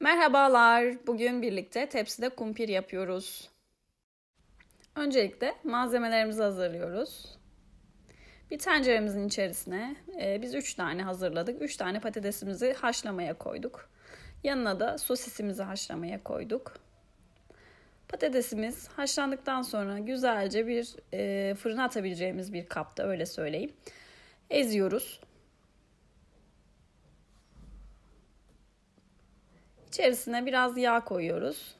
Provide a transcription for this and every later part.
Merhabalar. Bugün birlikte tepside kumpir yapıyoruz. Öncelikle malzemelerimizi hazırlıyoruz. Bir tenceremizin içerisine e, biz 3 tane hazırladık. 3 tane patatesimizi haşlamaya koyduk. Yanına da sosisimizi haşlamaya koyduk. Patatesimiz haşlandıktan sonra güzelce bir e, fırına atabileceğimiz bir kapta öyle söyleyeyim. Eziyoruz. İçerisine biraz yağ koyuyoruz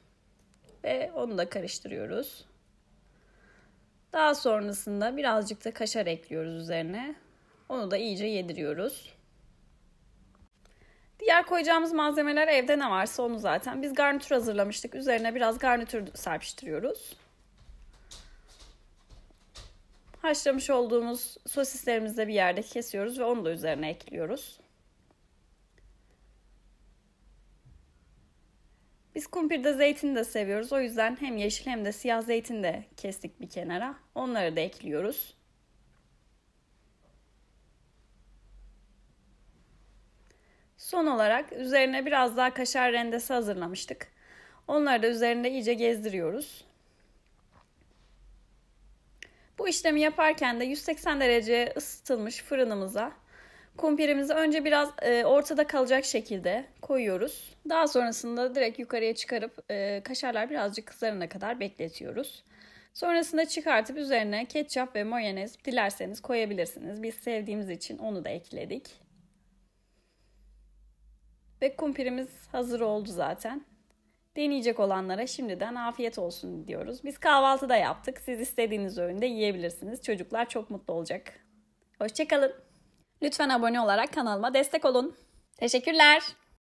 ve onu da karıştırıyoruz. Daha sonrasında birazcık da kaşar ekliyoruz üzerine. Onu da iyice yediriyoruz. Diğer koyacağımız malzemeler evde ne varsa onu zaten. Biz garnitür hazırlamıştık. Üzerine biraz garnitür serpiştiriyoruz. Haşlamış olduğumuz sosislerimizi de bir yerde kesiyoruz ve onu da üzerine ekliyoruz. Biz kumpirde zeytini de seviyoruz. O yüzden hem yeşil hem de siyah zeytin de kestik bir kenara. Onları da ekliyoruz. Son olarak üzerine biraz daha kaşar rendesi hazırlamıştık. Onları da üzerinde iyice gezdiriyoruz. Bu işlemi yaparken de 180 derece ısıtılmış fırınımıza Kumpirimizi önce biraz e, ortada kalacak şekilde koyuyoruz. Daha sonrasında direkt yukarıya çıkarıp e, kaşarlar birazcık kızarana kadar bekletiyoruz. Sonrasında çıkartıp üzerine ketçap ve mayonez dilerseniz koyabilirsiniz. Biz sevdiğimiz için onu da ekledik. Ve kumpirimiz hazır oldu zaten. Deneyecek olanlara şimdiden afiyet olsun diyoruz. Biz kahvaltıda yaptık. Siz istediğiniz öğünde yiyebilirsiniz. Çocuklar çok mutlu olacak. Hoşçakalın. Lütfen abone olarak kanalıma destek olun. Teşekkürler.